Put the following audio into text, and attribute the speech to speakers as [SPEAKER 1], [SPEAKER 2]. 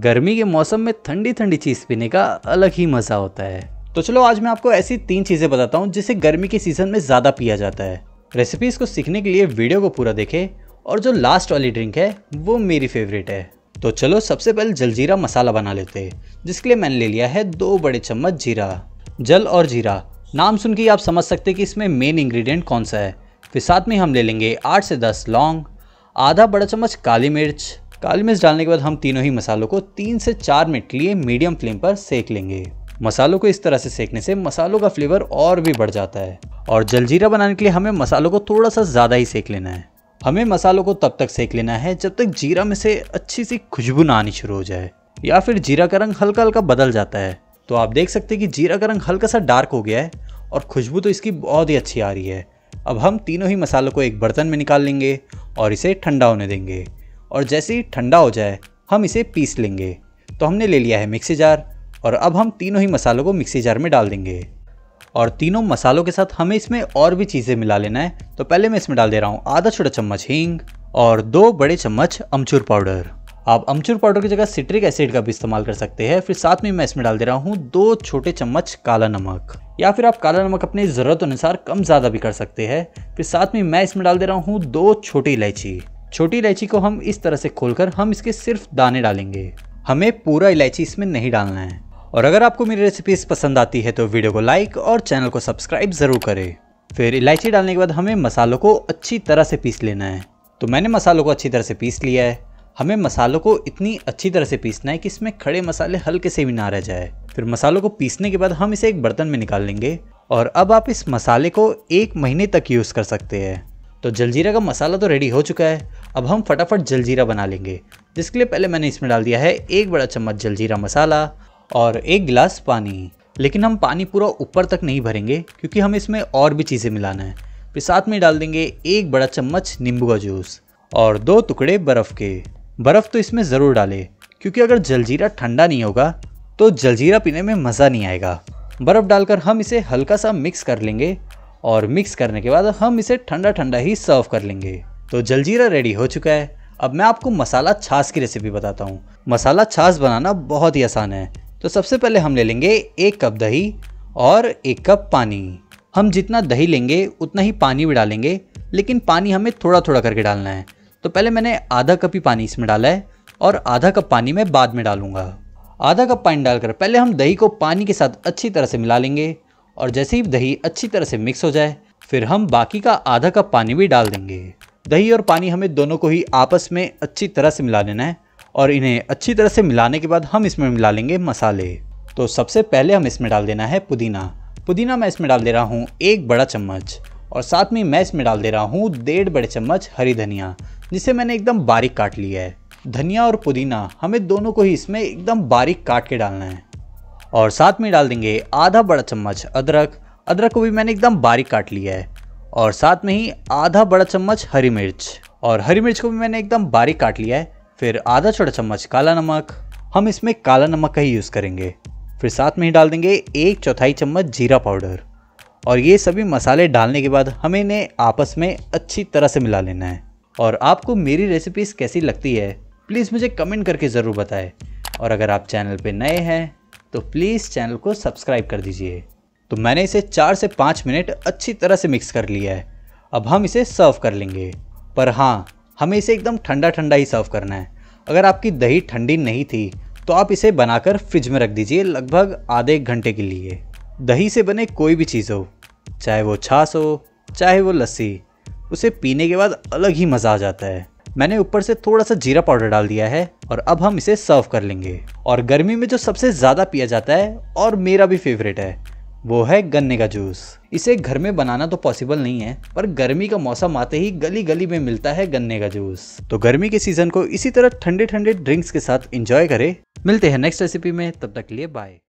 [SPEAKER 1] गर्मी के मौसम में ठंडी ठंडी चीज़ पीने का अलग ही मज़ा होता है तो चलो आज मैं आपको ऐसी तीन चीज़ें बताता हूँ जिसे गर्मी के सीज़न में ज़्यादा पिया जाता है रेसिपीज़ को सीखने के लिए वीडियो को पूरा देखें और जो लास्ट वाली ड्रिंक है वो मेरी फेवरेट है तो चलो सबसे पहले जलजीरा मसाला बना लेते हैं जिसके लिए मैंने ले लिया है दो बड़े चम्मच जीरा जल और जीरा नाम सुन के आप समझ सकते हैं कि इसमें मेन इंग्रेडिएंट कौन सा है फिर साथ में हम ले लेंगे आठ से दस लौंग आधा बड़ा चम्मच काली मिर्च काली मिर्च डालने के बाद हम तीनों ही मसालों को तीन से चार मिनट के लिए मीडियम फ्लेम पर सेक लेंगे मसालों को इस तरह से सेकने से मसालों का फ्लेवर और भी बढ़ जाता है और जलजीरा बनाने के लिए हमें मसालों को थोड़ा सा ज़्यादा ही सेक लेना है हमें मसालों को तब तक सेक लेना है जब तक जीरा में से अच्छी सी खुशबू ना आनी शुरू हो जाए या फिर जीरा का रंग हल्का हल्का बदल जाता है तो आप देख सकते हैं कि जीरा का रंग हल्का सा डार्क हो गया है और खुशबू तो इसकी बहुत ही अच्छी आ रही है अब हम तीनों ही मसालों को एक बर्तन में निकाल लेंगे और इसे ठंडा होने देंगे और जैसे ही ठंडा हो जाए हम इसे पीस लेंगे तो हमने ले लिया है मिक्सी जार और अब हम तीनों ही मसालों को मिक्सी जार में डाल देंगे और तीनों मसालों के साथ हमें इसमें और भी चीज़ें मिला लेना है तो पहले मैं इसमें डाल दे रहा हूँ आधा छोटा चम्मच हींग और दो बड़े चम्मच अमचूर पाउडर आप अमचूर पाउडर की जगह सिट्रिक एसिड का भी इस्तेमाल कर सकते हैं फिर साथ में मैं इसमें डाल दे रहा हूँ दो छोटे चम्मच काला नमक या फिर आप काला नमक अपनी ज़रूरत अनुसार कम ज़्यादा भी कर सकते हैं फिर साथ में मैं इसमें डाल दे रहा हूँ दो छोटी इलायची छोटी इलायची को हम इस तरह से खोलकर हम इसके सिर्फ दाने डालेंगे हमें पूरा इलायची इसमें नहीं डालना है और अगर आपको मेरी रेसिपीज़ पसंद आती है तो वीडियो को लाइक और चैनल को सब्सक्राइब ज़रूर करें फिर इलायची डालने के बाद हमें मसालों को अच्छी तरह से पीस लेना है तो मैंने मसालों को अच्छी तरह से पीस लिया है हमें मसालों को इतनी अच्छी तरह से पीसना है कि इसमें खड़े मसाले हल्के से भी ना रह जाए फिर मसालों को पीसने के बाद हम इसे एक बर्तन में निकाल लेंगे और अब आप इस मसाले को एक महीने तक यूज़ कर सकते हैं तो जलजीरा का मसाला तो रेडी हो चुका है अब हम फटाफट जलजीरा बना लेंगे जिसके लिए पहले मैंने इसमें डाल दिया है एक बड़ा चम्मच जलजीरा मसाला और एक गिलास पानी लेकिन हम पानी पूरा ऊपर तक नहीं भरेंगे क्योंकि हम इसमें और भी चीज़ें मिलाना है फिर साथ में डाल देंगे एक बड़ा चम्मच नींबू का जूस और दो टुकड़े बर्फ़ के बर्फ़ तो इसमें ज़रूर डालें क्योंकि अगर जलजीरा ठंडा नहीं होगा तो जलजीरा पीने में मज़ा नहीं आएगा बर्फ़ डालकर हम इसे हल्का सा मिक्स कर लेंगे और मिक्स करने के बाद हम इसे ठंडा ठंडा ही सर्व कर लेंगे तो जलजीरा रेडी हो चुका है अब मैं आपको मसाला छाछ की रेसिपी बताता हूँ मसाला छाछ बनाना बहुत ही आसान है तो सबसे पहले हम ले लेंगे एक कप दही और एक कप पानी हम जितना दही लेंगे उतना ही पानी भी डालेंगे लेकिन पानी हमें थोड़ा थोड़ा करके डालना है तो पहले मैंने आधा कप ही पानी इसमें डाला है और आधा कप पानी मैं बाद में डालूंगा आधा कप पानी डालकर पहले हम दही को पानी के साथ अच्छी तरह से मिला लेंगे और जैसे ही दही अच्छी तरह से मिक्स हो जाए फिर हम बाकी का आधा कप पानी भी डाल देंगे दही और पानी हमें दोनों को ही आपस में अच्छी तरह से मिला लेना है और इन्हें अच्छी तरह से मिलाने के बाद हम इसमें मिला लेंगे मसाले तो सबसे पहले हम इसमें डाल देना है पुदीना पुदीना मैं इसमें डाल दे रहा हूँ एक बड़ा चम्मच और साथ में मैं इसमें डाल दे रहा हूँ डेढ़ बड़े चम्मच हरी धनिया जिसे मैंने एकदम बारीक काट लिया है धनिया और पुदीना हमें दोनों को ही इसमें एकदम बारीक काट के डालना है और साथ में डाल देंगे आधा बड़ा चम्मच अदरक अदरक को भी मैंने एकदम बारीक काट लिया है और साथ में ही आधा बड़ा चम्मच हरी मिर्च और हरी मिर्च को भी मैंने एकदम बारीक काट लिया है फिर आधा छोटा चम्मच काला नमक हम इसमें काला नमक का ही यूज़ करेंगे फिर साथ में ही डाल देंगे एक चौथाई चम्मच जीरा पाउडर और ये सभी मसाले डालने के बाद हमें इन्हें आपस में अच्छी तरह से मिला लेना है और आपको मेरी रेसिपीज़ कैसी लगती है प्लीज़ मुझे कमेंट करके ज़रूर बताएं और अगर आप चैनल पर नए हैं तो प्लीज़ चैनल को सब्सक्राइब कर दीजिए तो मैंने इसे चार से पाँच मिनट अच्छी तरह से मिक्स कर लिया है अब हम इसे सर्व कर लेंगे पर हाँ हमें इसे एकदम ठंडा ठंडा ही सर्व करना है अगर आपकी दही ठंडी नहीं थी तो आप इसे बनाकर फ्रिज में रख दीजिए लगभग आधे एक घंटे के लिए दही से बने कोई भी चीज़ हो चाहे वो छाछ हो चाहे वो लस्सी उसे पीने के बाद अलग ही मज़ा आ जाता है मैंने ऊपर से थोड़ा सा जीरा पाउडर डाल दिया है और अब हम इसे सर्व कर लेंगे और गर्मी में जो सबसे ज़्यादा पिया जाता है और मेरा भी फेवरेट है वो है गन्ने का जूस इसे घर में बनाना तो पॉसिबल नहीं है पर गर्मी का मौसम आते ही गली गली में मिलता है गन्ने का जूस तो गर्मी के सीजन को इसी तरह ठंडे ठंडे ड्रिंक्स के साथ इंजॉय करें मिलते हैं नेक्स्ट रेसिपी में तब तक लिए बाय